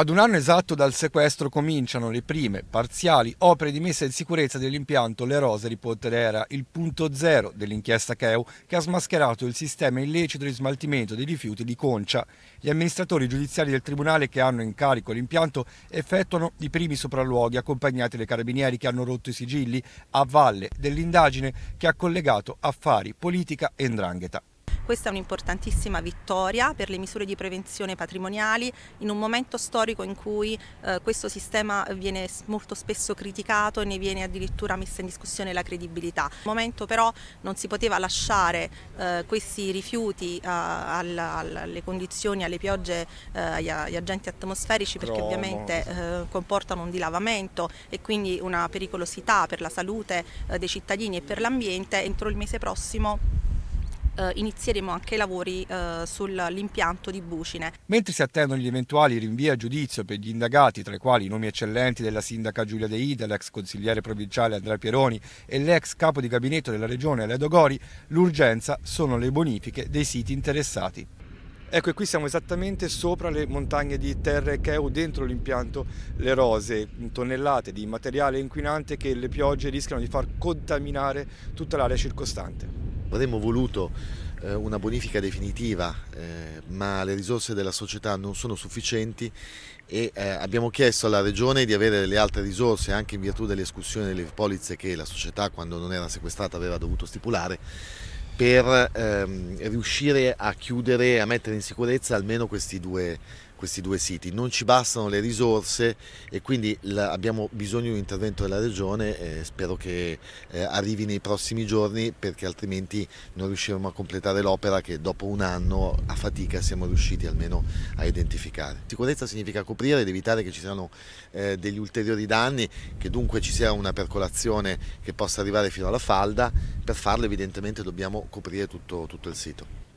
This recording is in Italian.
Ad un anno esatto dal sequestro cominciano le prime, parziali, opere di messa in sicurezza dell'impianto Le Rose di Poterera, il punto zero dell'inchiesta CEU che ha smascherato il sistema illecito di smaltimento dei rifiuti di Concia. Gli amministratori giudiziari del Tribunale che hanno in carico l'impianto effettuano i primi sopralluoghi accompagnati dai carabinieri che hanno rotto i sigilli a valle dell'indagine che ha collegato affari, politica e ndrangheta. Questa è un'importantissima vittoria per le misure di prevenzione patrimoniali in un momento storico in cui eh, questo sistema viene molto spesso criticato e ne viene addirittura messa in discussione la credibilità. Al momento però non si poteva lasciare eh, questi rifiuti eh, alle condizioni, alle piogge, eh, agli, agenti atmosferici perché Cromo. ovviamente eh, comportano un dilavamento e quindi una pericolosità per la salute eh, dei cittadini e per l'ambiente. Entro il mese prossimo eh, inizieremo anche i lavori eh, sull'impianto di Bucine. Mentre si attendono gli eventuali rinvii a giudizio per gli indagati, tra i quali i nomi eccellenti della sindaca Giulia De Ida, l'ex consigliere provinciale Andrea Pieroni e l'ex capo di gabinetto della regione Ledo Gori, l'urgenza sono le bonifiche dei siti interessati. Ecco, e qui siamo esattamente sopra le montagne di Terre Cheu, dentro l'impianto Le Rose, tonnellate di materiale inquinante che le piogge rischiano di far contaminare tutta l'area circostante. Avremmo voluto eh, una bonifica definitiva, eh, ma le risorse della società non sono sufficienti e eh, abbiamo chiesto alla Regione di avere le altre risorse anche in virtù delle escursioni delle polizze che la società quando non era sequestrata aveva dovuto stipulare per ehm, riuscire a chiudere, e a mettere in sicurezza almeno questi due questi due siti. Non ci bastano le risorse e quindi la, abbiamo bisogno di un intervento della Regione e spero che eh, arrivi nei prossimi giorni perché altrimenti non riusciremo a completare l'opera che dopo un anno a fatica siamo riusciti almeno a identificare. Sicurezza significa coprire ed evitare che ci siano eh, degli ulteriori danni, che dunque ci sia una percolazione che possa arrivare fino alla falda. Per farlo evidentemente dobbiamo coprire tutto, tutto il sito.